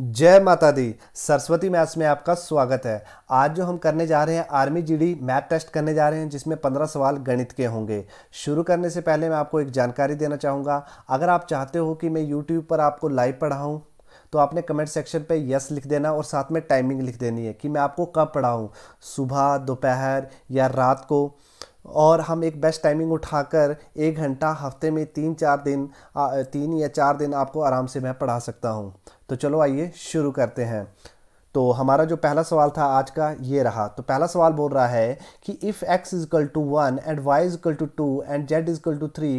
जय माता दी सरस्वती मैथ्स में आपका स्वागत है आज जो हम करने जा रहे हैं आर्मी जीडी मैथ टेस्ट करने जा रहे हैं जिसमें पंद्रह सवाल गणित के होंगे शुरू करने से पहले मैं आपको एक जानकारी देना चाहूँगा अगर आप चाहते हो कि मैं यूट्यूब पर आपको लाइव पढ़ाऊँ तो आपने कमेंट सेक्शन पे यस लिख देना और साथ में टाइमिंग लिख देनी है कि मैं आपको कब पढ़ाऊँ सुबह दोपहर या रात को और हम एक बेस्ट टाइमिंग उठाकर एक घंटा हफ्ते में तीन चार दिन तीन या चार दिन आपको आराम से मैं पढ़ा सकता हूँ तो चलो आइए शुरू करते हैं तो हमारा जो पहला सवाल था आज का ये रहा तो पहला सवाल बोल रहा है कि if X is equal to one and Y is equal to two and Z is equal to three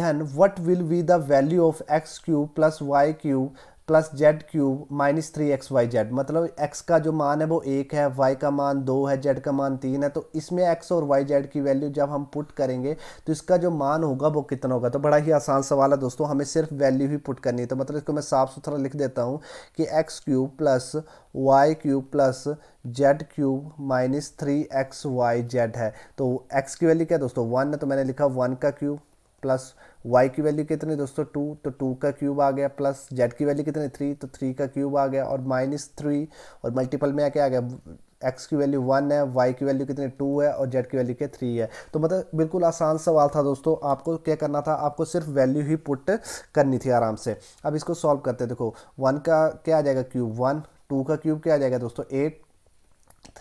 then what will be the value of X cube plus Y cube plus Z cube minus three X Y Z मतलब X का जो मान है वो एक है Y का मान दो है जेड का मान तीन है तो इसमें एक्स और वाई जेड की वैल्यू जब हम पुट करेंगे तो इसका जो मान होगा वो कितना होगा तो बड़ा ही आसान सवाल है दोस्तों हमें सिर्फ वैल्यू ही पुट करनी है तो मतलब इसको मैं साफ सुथरा लिख देता हूँ कि X cube plus Y cube plus Z cube minus three X Y Z है तो एक्स की वैल्यू क्या दोस्तों वन है तो मैंने लिखा वन का क्यूब प्लस वाई की वैल्यू कितनी दोस्तों टू तो टू का क्यूब आ गया प्लस जेड की वैल्यू कितनी थ्री तो थ्री का क्यूब आ गया और माइनस थ्री और मल्टीपल में क्या आ गया एक्स की वैल्यू वन है वाई की वैल्यू कितनी टू है और जेड की वैल्यू क्या थ्री है तो मतलब बिल्कुल आसान सवाल था दोस्तों आपको क्या करना था आपको सिर्फ वैल्यू ही पुट करनी थी आराम से अब इसको सॉल्व करते देखो वन का क्या आ जाएगा क्यूब वन टू का क्यूब क्या आ जाएगा दोस्तों एट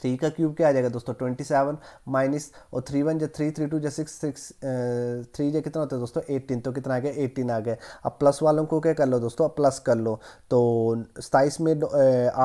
थ्री का क्यूब क्या आ जाएगा दोस्तों ट्वेंटी सेवन माइनस और थ्री वन जो थ्री थ्री टू जो सिक्स सिक्स थ्री जो कितना होता है दोस्तों एट्टीन तो कितना आ गया एट्टीन आ गया अब प्लस वालों को क्या कर लो दोस्तों अब प्लस कर लो तो सताइस में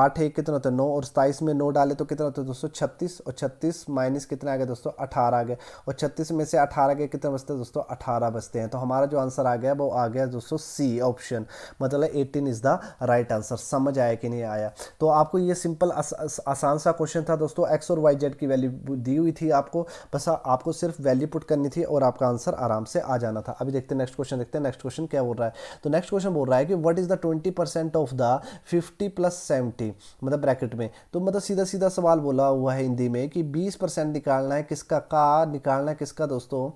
आठ एक कितना होता है नौ और सताइस में नौ डाले तो कितना होता है दोस्तों छत्तीस और छत्तीस माइनस कितना आ गया दोस्तों अठारह आ गया और छत्तीस में से अठारह के कितने बचते हैं दोस्तों अठारह बचते हैं तो हमारा जो आंसर आ गया वो आ गया दोस्तों सी ऑप्शन मतलब eighteen is the right answer समझ आया कि नहीं आया तो आपको ये सिंपल आसान सा क्वेश्चन था दोस्तों एक्स और वाई जेड की वैल्यू दी हुई थी आपको बस हाँ, आपको सिर्फ वैल्यू पुट करनी थी और आपका आंसर आराम से आ जाना था अभी देखते नेक्स्ट क्वेश्चन देखते हैं नेक्स्ट क्वेश्चन क्या बोल रहा है तो नेक्स्ट क्वेश्चन बोल रहा है कि what is the twenty percent of the fifty plus seventy मतलब ब्रैकेट में तो मतलब सीधा सीधा सवाल बोला हुआ है हिंदी में कि बीस परसेंट निकालना है किसका का निकालना है किसका दोस्तों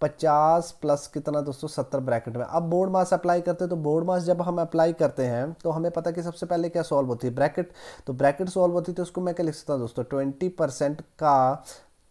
पचास प्लस कितना दोस्तों सत्तर ब्रैकेट में अब बोर्ड मास अप्लाई करते हैं तो बोर्ड मास जब हम अप्लाई करते हैं तो हमें पता कि सबसे पहले क्या सॉल्व होती है ब्रैकेट तो ब्रैकेट सॉल्व होती है तो उसको मैं क्या लिख सकता हूँ दोस्तों ट्वेंटी परसेंट का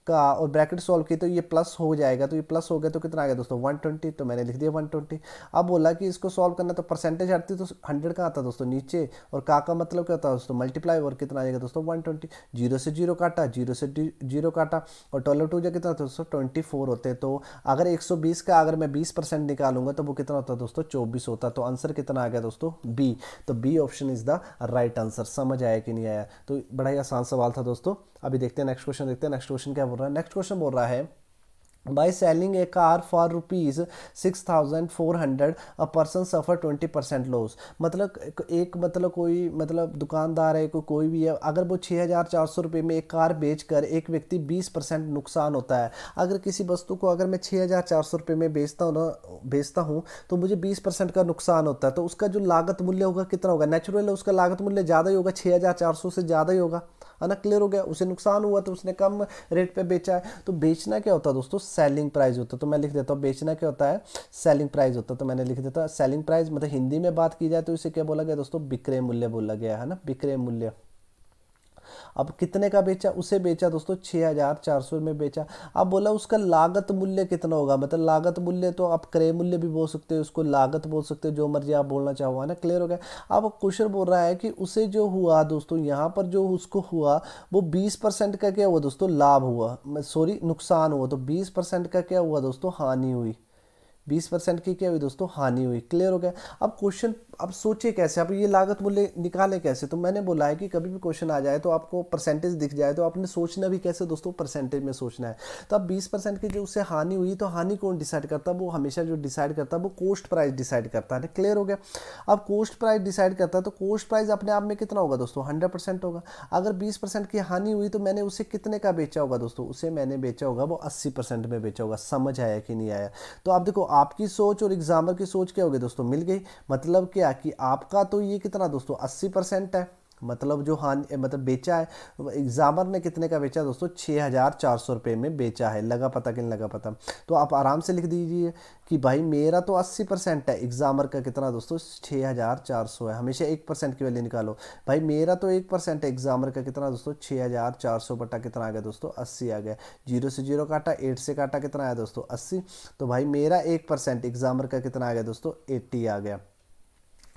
का और ब्रैकेट सॉल्व की तो ये प्लस हो जाएगा तो ये प्लस हो गया तो कितना आ गया दोस्तों 120 तो मैंने लिख दिया 120 अब बोला कि इसको सॉल्व करना तो परसेंटेज हटती तो हंड्रेड का आता दोस्तों नीचे और का का मतलब क्या होता है दोस्तों मल्टीप्लाई और कितना आ जाएगा दोस्तों वन ट्वेंटी जीरो से जीरो काटा जीरो से जीरो काटा और ट्वेल्व टू जो कितना दोस्तों ट्वेंटी फोर होते तो अगर एक सौ बीस का अगर मैं बीस परसेंट निकालूंगा तो वो कितना होता दोस्तों चौबीस होता तो आंसर कितना आ गया दोस्तों बी तो B option is the right answer समझ आया कि नहीं आया तो बड़ा ही आसान सवाल था दोस्तों अभी देखते हैं नेक्स्ट क्वेश्चन देखते हैं नेक्स्ट क्वेश्चन क्या बोल रहा है नेक्स्ट क्वेश्चन बोल रहा है by selling a car for rupees six thousand four hundred a person suffer twenty percent loss मतलब एक मतलब कोई मतलब दुकानदार है कोई कोई भी है अगर वो छः हज़ार चार सौ रुपये में एक कार बेच कर एक व्यक्ति बीस परसेंट नुकसान होता है अगर किसी वस्तु को अगर मैं छः हज़ार चार सौ रुपये में बेचता हूँ ना बेचता हूँ तो मुझे बीस परसेंट का नुकसान होता है तो उसका जो लागत मूल्य होगा कितना होगा नेचुरल उसका लागत मूल्य ज़्यादा ही होगा छः हज़ार चार सौ से ज़्यादा ही होगा ना क्लियर हो गया उसे नुकसान हुआ तो उसने कम रेट पर बेचा है तो बेचना क्या होता है दोस्तों सेलिंग प्राइस होता है तो मैं लिख देता हूँ बेचना क्या होता है सेलिंग प्राइस होता है तो मैंने लिख देता हूँ सेलिंग प्राइस मतलब हिंदी में बात की जाए तो इसे क्या बोला गया दोस्तों विक्रय मूल्य बोला गया है ना विक्रय मूल्य अब कितने का बेचा उसे बेचा दोस्तों छः हज़ार चार सौ में बेचा अब बोला उसका लागत मूल्य कितना होगा मतलब लागत मूल्य तो आप क्रय मूल्य भी बोल सकते हो उसको लागत बोल सकते हो जो मर्जी आप बोलना चाहो है ना क्लियर हो गया अब क्वेश्चन बोल रहा है कि उसे जो हुआ दोस्तों यहाँ पर जो उसको हुआ वो बीस परसेंट का क्या हुआ दोस्तों लाभ हुआ सॉरी नुकसान हुआ तो बीस परसेंट का क्या हुआ दोस्तों हानि हुई बीस परसेंट की क्या हुई दोस्तों हानि हुई क्लियर हो गया अब क्वेश्चन अब सोचिए कैसे आप ये लागत मूल्य निकालें कैसे तो मैंने बोला है कि कभी भी क्वेश्चन आ जाए तो आपको परसेंटेज दिख जाए तो आपने सोचना भी कैसे दोस्तों परसेंटेज में सोचना है तो अब बीस परसेंट की जो उससे हानि हुई तो हानि कौन डिसाइड करता है वो हमेशा जो डिसाइड करता है वो कोस्ट प्राइस डिसाइड करता है क्लियर हो गया अब कोस्ट प्राइस डिसाइड करता है तो कोस्ट प्राइस अपने आप में कितना होगा दोस्तों हंड्रेड परसेंट होगा अगर बीस परसेंट की हानि हुई तो मैंने उसे कितने का बेचा होगा दोस्तों उसे मैंने बेचा होगा वो अस्सी परसेंट में बेचा होगा समझ आया कि नहीं आया तो आप देखो आपकी सोच और एग्ज़ामर की सोच क्या होगी दोस्तों मिल गई मतलब क्या कि आपका तो ये कितना दोस्तों अस्सी परसेंट है मतलब जो हान मतलब बेचा है एग्जामर ने कितने का बेचा दोस्तों छः हज़ार चार सौ रुपये में बेचा है लगा पता कि नहीं लगा पता तो आप आराम से लिख दीजिए कि भाई मेरा तो अस्सी परसेंट है एग्ज़ामर का कितना दोस्तों छः हज़ार चार सौ है हमेशा एक परसेंट की वैल्यू निकालो भाई मेरा तो एक परसेंट है एग्ज़ामर का कितना दोस्तों छः हज़ार चार सौ बटा कितना आ गया दोस्तों अस्सी आ गया जीरो से जीरो काटा एट से काटा कितना आया दोस्तों अस्सी तो भाई मेरा एक परसेंट एग्ज़ामर का कितना आ गया दोस्तों एट्टी आ गया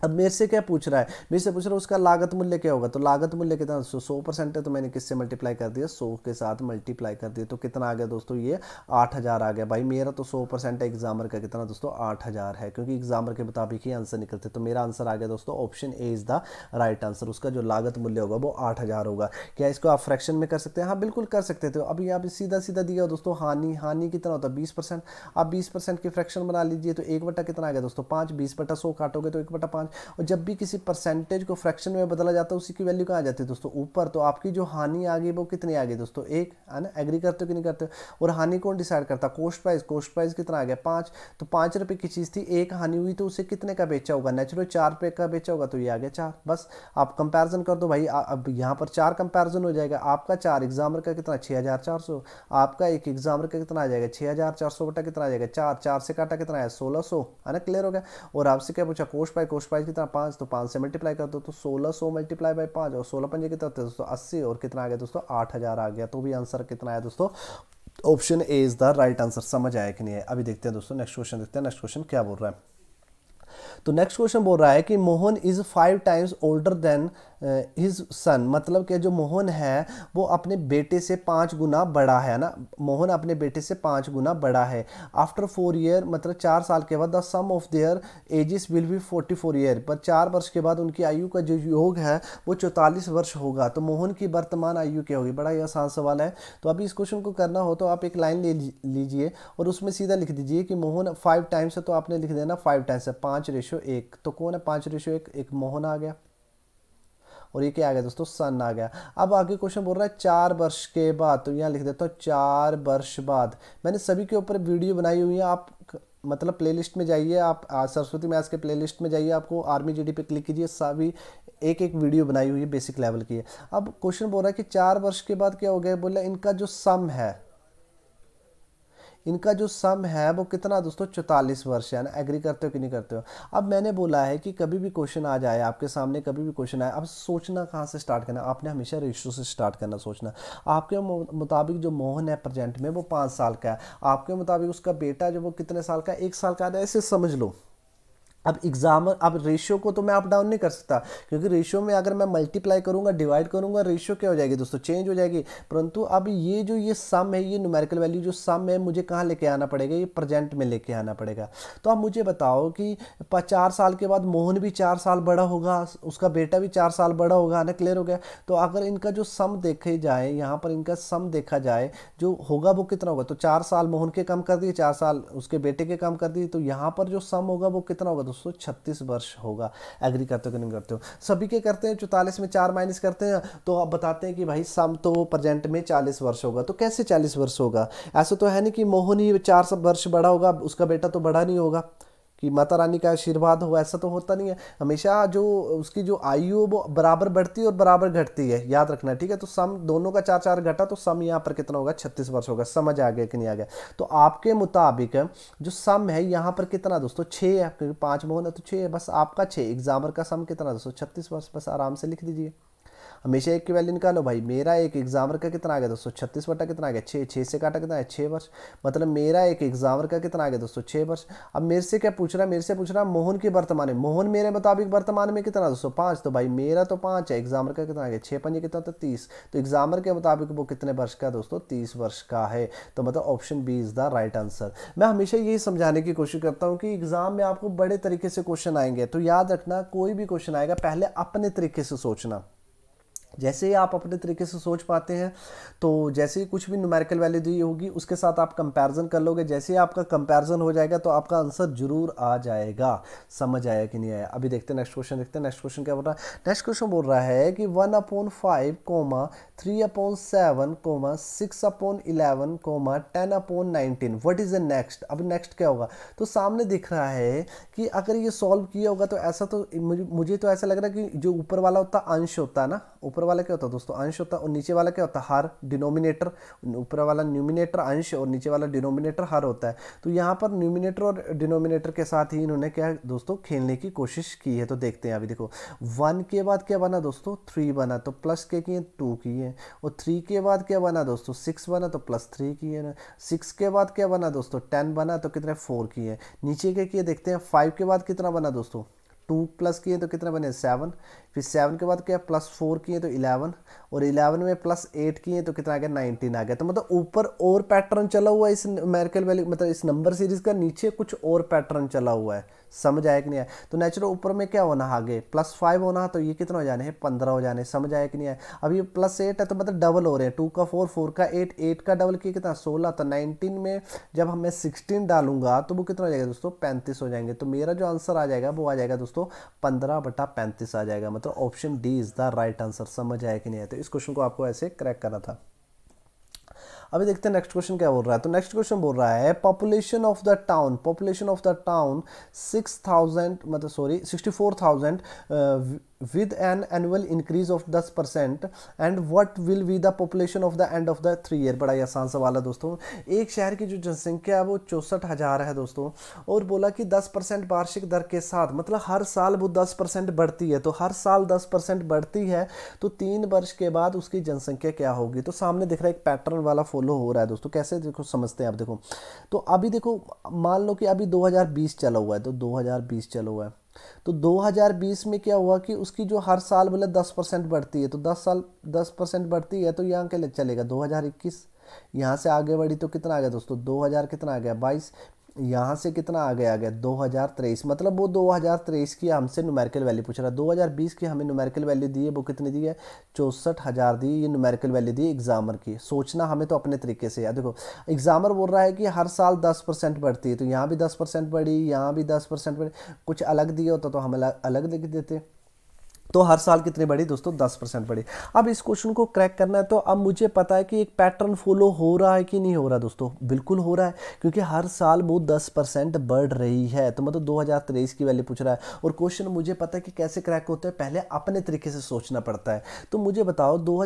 अब मेरे से क्या पूछ रहा है मेरे से पूछ रहा है उसका लागत मूल्य क्या होगा तो लागत मूल्य कितना सौ सौ परसेंट है तो मैंने किससे मल्टीप्लाई कर दिया सौ के साथ मल्टीप्लाई कर दिया तो कितना आ गया दोस्तों ये आठ हज़ार आ गया भाई मेरा तो सौ परसेंट एग्जामर का कितना दोस्तों आठ हज़ार है क्योंकि एग्जामर के मुताबिक ही आंसर निकलते तो मेरा आंसर आ गया दोस्तों option A is the right answer उसका जो लागत मूल्य होगा वो आठ हज़ार होगा क्या इसको आप फ्रैक्शन में कर सकते हैं हाँ बिल्कुल कर सकते थे अभी आप सीधा सीधा दिया दोस्तों हानि हानि कितना होता है बीस परसेंट आप बीस परसेंट की फ्रैक्शन बना लीजिए तो एक बटा कितना आ गया दोस्तों पाँच बीस बटा सौ काटोगे तो एक बटा पाँच और जब भी किसी परसेंटेज को फ्रैक्शन में बदला जाता है उसी की वैल्यू कहाँ आ जाती है दोस्तों ऊपर तो आपकी जो हानि आ गई वो कितनी आ गई दोस्तों एक है ना एग्री करते हो कि नहीं करते और हानि कौन डिसाइड करता कोस्ट प्राइस कोस्ट प्राइस कितना आ गया पाँच तो पाँच रुपये की चीज़ थी एक हानि हुई तो उसे कितने का बेचा होगा नेचुरल चार रुपये का बेचा होगा तो ये आ गया चार बस आप कंपेरिजन कर दो भाई अब यहाँ पर चार कंपेरिजन हो जाएगा आपका चार एग्जामर का कितना छः हज़ार चार सौ आपका एक एग्जामर का कितना आ जाएगा छः हज़ार चार सौ बटा कितना आ जाएगा चार चार से काटा कितना आया सोलह सौ है ना क्लियर हो गया और आपसे क्या पूछा कोस्ट पाई कोस्ट प्राइस पाँच कितना पाँच तो पाँच से मल्टीप्लाई कर दो तो सोलह सौ मल्टीप्लाई बाई पाँच और सोलह पंजे कितना दोस्तों अस्सी और कितना आ गया दोस्तों आठ हज़ार आ गया तो भी आंसर कितना आया दोस्तों option A is the right answer समझ आया कि नहीं है अभी देखते हैं दोस्तों नेक्स्ट क्वेश्चन देखते हैं नेक्स्ट क्वेश्चन क्या बोल रहा है तो नेक्स्ट क्वेश्चन बोल रहा है कि Mohan is five times older than his son मतलब कि जो मोहन है वो अपने बेटे से पाँच गुना बड़ा है ना मोहन अपने बेटे से पाँच गुना बड़ा है आफ्टर फोर ईयर मतलब चार साल के बाद the sum of their ages will be forty four year पर चार वर्ष के बाद उनकी आयु का जो योग है वो चौतालीस वर्ष होगा तो मोहन की वर्तमान आयु क्या होगी बड़ा ही आसान सवाल है तो अभी इस क्वेश्चन को करना हो तो आप एक लाइन ले लीजिए और उसमें सीधा लिख दीजिए कि मोहन फाइव टाइम्स है तो आपने लिख देना फाइव टाइम्स है पाँच रेशो रेशो एक तो कौन है पाँच रेशो एक एक मोहन आ गया और ये क्या आ गया दोस्तों सन आ गया अब आगे क्वेश्चन बोल रहा है चार वर्ष के बाद तो यहाँ लिख देता हूँ चार वर्ष बाद मैंने सभी के ऊपर वीडियो बनाई हुई है आप मतलब प्लेलिस्ट में जाइए आप सरस्वती मैथ्स के प्लेलिस्ट में जाइए आपको आर्मी जीडी पे क्लिक कीजिए सभी एक एक वीडियो बनाई हुई है बेसिक लेवल की है अब क्वेश्चन बोल रहा है कि चार वर्ष के बाद क्या हो गया बोला इनका जो सम है इनका जो सम है वो कितना दोस्तों चौतालीस वर्ष है ना एग्री करते हो कि नहीं करते हो अब मैंने बोला है कि कभी भी क्वेश्चन आ जाए आपके सामने कभी भी क्वेश्चन आए अब सोचना कहाँ से स्टार्ट करना आपने हमेशा रेशो से स्टार्ट करना सोचना आपके मुताबिक जो मोहन है प्रजेंट में वो पाँच साल का है आपके मुताबिक उसका बेटा जो वो कितने साल का एक साल का है ऐसे समझ लो अब एग्जाम अब रेशियो को तो मैं अप डाउन नहीं कर सकता क्योंकि रेशियो में अगर मैं मल्टीप्लाई करूंगा डिवाइड करूंगा रेशियो क्या हो जाएगी दोस्तों चेंज हो जाएगी परंतु अब ये जो ये सम है ये न्यूमेरिकल वैल्यू जो सम है मुझे कहाँ लेके आना पड़ेगा ये प्रेजेंट में लेके आना पड़ेगा तो आप मुझे बताओ कि चार साल के बाद मोहन भी चार साल बड़ा होगा उसका बेटा भी चार साल बड़ा होगा ना क्लियर हो गया तो अगर इनका जो सम देखे जाए यहाँ पर इनका सम देखा जाए जो होगा वो कितना होगा तो चार साल मोहन के कम कर दिए चार साल उसके बेटे के कम कर दिए तो यहाँ पर जो सम होगा वो कितना होगा दोस्तों छत्तीस वर्ष होगा एग्री करते हो कि नहीं करते हो सभी के करते हैं चौतालीस में चार माइनस करते हैं तो आप बताते हैं कि भाई सम तो प्रजेंट में चालीस वर्ष होगा तो कैसे चालीस वर्ष होगा ऐसा तो है नहीं कि मोहन ही चार सब वर्ष बड़ा होगा उसका बेटा तो बड़ा नहीं होगा कि माता रानी का आशीर्वाद हो ऐसा तो होता नहीं है हमेशा जो उसकी जो आयु वो बराबर बढ़ती है और बराबर घटती है याद रखना ठीक है तो सम दोनों का चार चार घटा तो सम यहाँ पर कितना होगा छत्तीस वर्ष होगा समझ आ गया कि नहीं आ गया तो आपके मुताबिक जो सम है यहाँ पर कितना दोस्तों छः है क्योंकि पाँच मोहन है तो छः है बस आपका छः एग्जामर का सम कितना दोस्तों छत्तीस वर्ष बस आराम से लिख दीजिए हमेशा एक की वैल्यू निकालो भाई मेरा एक एग्जामर का कितना आ गया दोस्तों छत्तीस बटा कितना आ गया छः छः से काटा कितना है छः वर्ष मतलब मेरा एक एग्जामर का कितना आ गया दोस्तों छः वर्ष अब मेरे से क्या पूछ रहा है मेरे से पूछ रहा है मोहन की वर्तमान में मोहन मेरे मुताबिक वर्तमान में कितना दोस्तों पाँच तो भाई मेरा तो पाँच है एग्जामर का कितना आ गया छः पंजे कितना होता है तीस तो एग्जामर के मुताबिक वो कितने वर्ष का दोस्तों तीस वर्ष का है तो मतलब option B is the right answer मैं हमेशा यही समझाने की कोशिश करता हूँ कि एग्जाम में आपको बड़े तरीके से क्वेश्चन आएंगे तो याद रखना कोई भी क्वेश्चन आएगा पहले अपने तरीके से सोचना जैसे ही आप अपने तरीके से सोच पाते हैं तो जैसे ही कुछ भी न्यूमेरिकल वैल्यू दी होगी उसके साथ आप कंपैरिजन कर लोगे जैसे ही आपका कंपैरिजन हो जाएगा तो आपका आंसर जरूर आ जाएगा समझ आया कि नहीं आया अभी देखते हैं नेक्स्ट क्वेश्चन देखते हैं नेक्स्ट क्वेश्चन क्या बोल रहा है नेक्स्ट क्वेश्चन बोल रहा है कि one upon five comma three upon seven comma six upon eleven comma ten upon nineteen what is the next अब नेक्स्ट क्या होगा तो सामने दिख रहा है कि अगर ये सॉल्व किया होगा तो ऐसा तो मुझे तो ऐसा लग रहा है कि जो ऊपर वाला होता अंश होता है ना ऊपर ऊपर वाला क्या होता है दोस्तों अंश होता है और नीचे वाला क्या होता है हार डिनोमिनेटर ऊपर वाला न्यूमिनेटर अंश और नीचे वाला डिनोमिनेटर हार होता है तो यहाँ पर न्यूमिनेटर और डिनोमिनेटर के साथ ही इन्होंने क्या दोस्तों खेलने की कोशिश की है तो देखते हैं अभी देखो वन के बाद क्या बना दोस्तों थ्री बना तो प्लस के किए टू किए और थ्री के बाद क्या बना दोस्तों सिक्स बना तो प्लस थ्री किए ना सिक्स के बाद क्या बना दोस्तों टेन बना तो कितने फोर किए नीचे के किए देखते हैं फाइव के बाद कितना बना दोस्तों टू प्लस किए तो कितना बने सेवन फिर सेवन के बाद क्या प्लस फोर किए तो इलेवन और इलेवन में प्लस एट किए तो कितना आ गया नाइनटीन आ गया तो मतलब ऊपर और पैटर्न चला हुआ है इस अमेरिकल वैल्यू मतलब इस नंबर सीरीज का नीचे कुछ और पैटर्न चला हुआ है समझ आया कि नहीं आया तो नेचुरल ऊपर में क्या होना आगे प्लस फाइव होना तो ये कितना हो जाने हैं पंद्रह हो जाने समझ आया कि नहीं आया अब ये प्लस एट है तो मतलब डबल हो रहे हैं टू का फोर फोर का एट एट का डबल किया कितना सोलह तो नाइनटीन में जब हमें सिक्सटीन डालूंगा तो वो कितना हो जाएगा दोस्तों पैंतीस हो जाएंगे तो मेरा जो आंसर आ जाएगा वो आ जाएगा दोस्तों पंद्रह बटा पैंतीस आ जाएगा मतलब तो option D is the right answer समझ आया कि नहीं आया तो इस क्वेश्चन को आपको ऐसे क्रैक करना था अभी देखते हैं नेक्स्ट क्वेश्चन क्या बोल रहा है तो नेक्स्ट क्वेश्चन बोल रहा है population of the town population of the town six thousand मतलब sorry sixty four thousand with an annual increase of 10 percent and what will be the population of the end of the three year बड़ा ही आसान सवाल है दोस्तों एक शहर की जो जनसंख्या है वो चौंसठ हज़ार है दोस्तों और बोला कि 10 परसेंट वार्षिक दर के साथ मतलब हर साल वो 10 परसेंट बढ़ती है तो हर साल 10 परसेंट बढ़ती है तो तीन वर्ष के बाद उसकी जनसंख्या क्या होगी तो सामने दिख रहा है एक पैटर्न वाला फॉलो हो रहा है दोस्तों कैसे देखो समझते हैं आप देखो तो अभी देखो मान लो कि अभी बीस चला हुआ है तो बीस चला हुआ है तो 2020 में क्या हुआ कि उसकी जो हर साल बोले 10 परसेंट बढ़ती है तो 10 साल 10 परसेंट बढ़ती है तो यहाँ के लिए चलेगा 2021 यहाँ से आगे बढ़ी तो कितना आ गया दोस्तों 2000 कितना आ गया 22 यहाँ से कितना आ गया दो हज़ार तेईस मतलब वो दो हज़ार तेईस की हमसे नुमेरिकल वैल्यू पूछ रहा है दो हज़ार बीस की हमें नुमेरिकल वैल्यू दी है वो कितनी दी है चौंसठ हज़ार दी ये नुमेरिकल वैल्यू दी एग्जामर की सोचना हमें तो अपने तरीके से है देखो एग्जामर बोल रहा है कि हर साल दस परसेंट बढ़ती है तो यहाँ भी दस परसेंट बढ़ी यहाँ भी दस परसेंट बढ़ी कुछ अलग दिए होता तो हम अलग लिख देते तो हर साल कितनी बढ़ी दोस्तों दस परसेंट बढ़ी अब इस क्वेश्चन को क्रैक करना है तो अब मुझे पता है कि एक पैटर्न फॉलो हो रहा है कि नहीं हो रहा दोस्तों बिल्कुल हो रहा है क्योंकि हर साल वो दस परसेंट बढ़ रही है तो मतलब दो हज़ार तेईस की वैल्यू पूछ रहा है और क्वेश्चन मुझे पता है कि कैसे क्रैक होता है पहले अपने तरीके से सोचना पड़ता है तो मुझे बताओ दो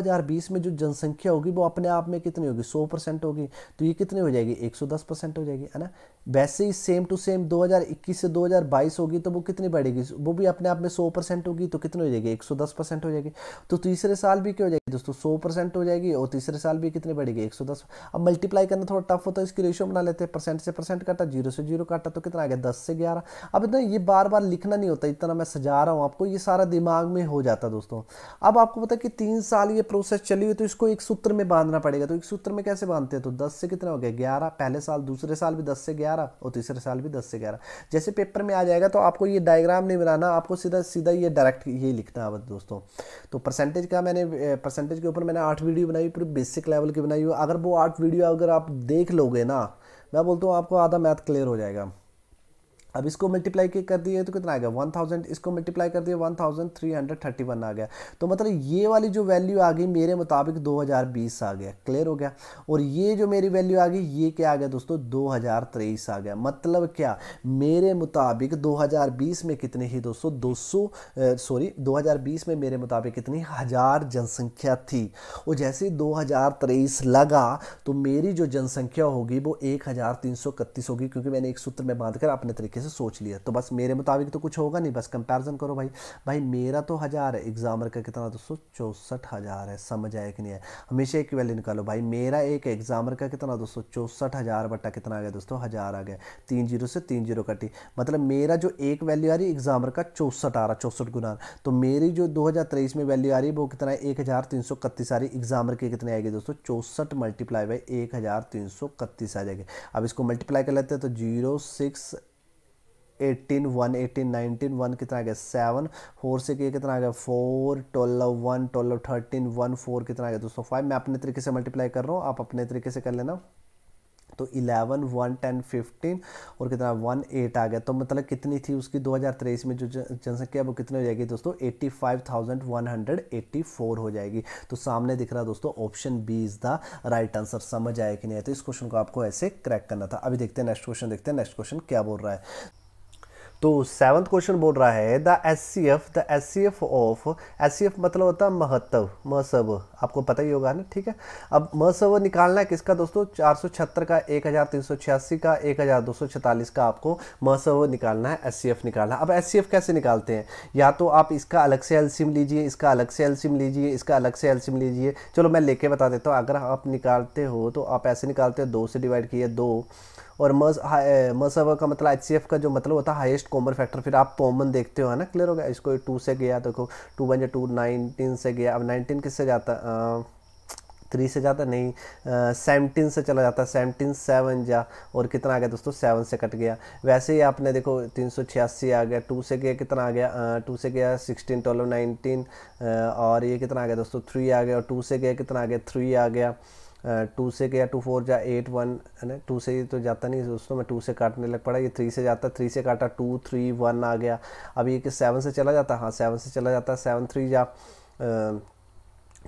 में जो जनसंख्या होगी वो अपने आप में कितनी होगी सौ होगी तो ये कितनी हो जाएगी एक हो जाएगी है ना वैसे ही सेम टू सेम इक्कीस से बाईस होगी तो वो कितनी बढ़ेगी वो भी अपने आप में सौ परसेंट होगी तो कितनी हो जाएगी जाएगी 110 परसेंट हो जाएगी तो तीसरे साल भी क्या हो जाएगी दोस्तों सौ परसेंट हो जाएगी और तीसरे साल भी कितनी बढ़ेगी 110 अब मल्टीप्लाई करना थोड़ा टफ होता है इसकी रेशियो बना लेते हैं परसेंट से परसेंट काटा जीरो से जीरो काटा तो कितना आ गया दस से ग्यारह अब इतना ये बार बार लिखना नहीं होता इतना मैं सजा रहा हूँ आपको ये सारा दिमाग में हो जाता दोस्तों अब आपको पता है कि तीन साल ये प्रोसेस चली हुई तो इसको एक सूत्र में बांधना पड़ेगा तो एक सूत्र में कैसे बांधते हैं तो दस से कितना हो गया ग्यारह पहले साल दूसरे साल भी दस से ग्यारह और तीसरे साल भी दस से ग्यारह जैसे पेपर में आ जाएगा तो आपको ये डायग्राम नहीं बनाना आपको सीधा सीधा ये डायरेक्ट ये लिख लिखना है दोस्तों तो परसेंटेज का मैंने परसेंटेज के ऊपर मैंने आठ वीडियो बनाई पूरी बेसिक लेवल की बनाई हुई अगर वो आठ वीडियो अगर आप देख लोगे ना मैं बोलता हूँ आपको आधा मैथ क्लियर हो जाएगा अब इसको मल्टीप्लाई कर दिए तो कितना आ गया 1000 इसको मल्टीप्लाई कर दिया 1331 आ गया तो मतलब ये वाली जो वैल्यू आ गई मेरे मुताबिक 2020 आ गया क्लियर हो गया और ये जो मेरी वैल्यू आ गई ये क्या आ गया दोस्तों 2023 आ गया मतलब क्या मेरे मुताबिक 2020 में कितने ही दोस्तों 200 सॉरी 2020 में मेरे मुताबिक कितनी हज़ार जनसंख्या थी और जैसे ही लगा तो मेरी जो जनसंख्या होगी वो एक होगी क्योंकि मैंने एक सूत्र में बांधकर अपने तरीके तरीके से सोच लिया तो बस मेरे मुताबिक तो कुछ होगा नहीं बस कंपैरिजन करो भाई भाई मेरा तो हज़ार है एग्ज़ामर का कितना दोस्तों चौंसठ हज़ार है समझ आया कि नहीं है हमेशा एक वैल्यू निकालो भाई मेरा एक एग्ज़ामर का कितना दोस्तों चौंसठ हज़ार बट्टा कितना आ गया दोस्तों हज़ार आ गया तीन जीरो से तीन जीरो कटी मतलब मेरा जो एक वैल्यू आ रही एग्ज़ामर का चौंसठ आ रहा चौंसठ गुना तो मेरी जो दो में वैल्यू आ रही है वो कितना है एक हज़ार तीन सौ इकतीस आ रही एग्ज़ामर के कितने आएगी दोस्तों चौंसठ मल्टीप्लाई बाई एक हज़ार तीन सौ इकतीस आ जाएगी अब इसको मल्टीप्लाई कर लेते हैं तो zero six eighteen one eighteen nineteen one कितना आ गया सेवन फोर से ये कितना आ गया four twelve one twelve thirteen one four कितना आ गया दोस्तों फाइव मैं अपने तरीके से मल्टीप्लाई कर रहा हूँ आप अपने तरीके से कर लेना तो इलेवन वन टेन फिफ्टीन और कितना वन एट आ गया तो मतलब कितनी थी उसकी दो हज़ार तेईस में जो जनसंख्या वो कितनी हो जाएगी दोस्तों eighty five thousand one hundred eighty four हो जाएगी तो सामने दिख रहा दोस्तों option B is the right answer समझ आया कि नहीं आया तो इस क्वेश्चन को आपको ऐसे क्रैक करना था अभी देखते हैं नेक्स्ट क्वेश्चन देखते हैं नेक्स्ट क्वेश्चन क्या बोल रहा है तो सेवंथ क्वेश्चन बोल रहा है the S C F the S C F of S C F मतलब होता है महत्व मसव आपको पता ही होगा ना ठीक है अब मसव निकालना है किसका दोस्तों चार सौ छहत्तर का एक हज़ार तीन सौ छियासी का एक हज़ार दो सौ छतालीस का आपको मसव निकालना है एस सी एफ निकालना है अब एस सी एफ कैसे निकालते हैं या तो आप इसका अलग से एलसीम लीजिए इसका अलग से एलसीम लीजिए इसका अलग से एलसीम लीजिए चलो मैं लेके बता देता हूँ अगर आप निकालते हो तो आप ऐसे निकालते हो दो से डिवाइड किए दो और मस मसव का मतलब एच का जो मतलब होता है हाइस्ट कॉमन फैक्टर फिर आप कॉमन देखते हो है ना क्लियर हो गया इसको टू से गया देखो टू वन जो टू नाइनटीन से गया अब नाइनटीन किससे जाता आ, थ्री से जाता नहीं सेवनटीन से चला जाता सेवनटीन सेवन जा और कितना आ गया दोस्तों सेवन से कट गया वैसे ही आपने देखो तीन सौ छियासी आ गया टू से गया कितना आ गया टू से गया सिक्सटीन ट्वेल्व नाइनटीन और ये कितना आ गया दोस्तों थ्री आ गया और टू से गया कितना आ गया थ्री आ गया टू से गया टू फोर या एट वन है ना टू से तो जाता नहीं दोस्तों मैं टू से काटने लग पड़ा ये थ्री से जाता थ्री से काटा टू थ्री वन आ गया अब ये कि सेवन से चला जाता हाँ सेवन से चला जाता सेवन थ्री या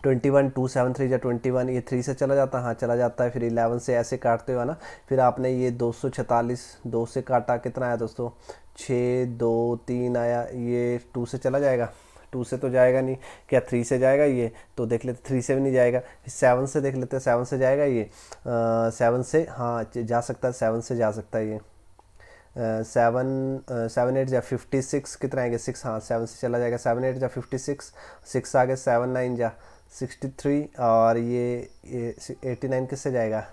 twenty one two seven three या ट्वेंटी वन ये थ्री से चला जाता हाँ चला जाता है फिर इलेवन से ऐसे काटते हुए ना फिर आपने ये दो सौ छतालीस दो से काटा कितना आया दोस्तों छः दो तीन आया ये टू से चला जाएगा टू से तो जाएगा नहीं क्या थ्री से जाएगा ये तो देख लेते थ्री से भी नहीं जाएगा फिर सेवन से देख लेते सेवन से जाएगा ये सेवन से हाँ जा सकता है सेवन से जा सकता है ये सेवन सेवन एट जा फिफ्टी सिक्स कितना आएंगे सिक्स हाँ सेवन से चला जाएगा सेवन एट जा फिफ्टी सिक्स सिक्स आ गया सेवन नाइन जा सिक्सटी थ्री और ये एटी नाइन किससे जाएगा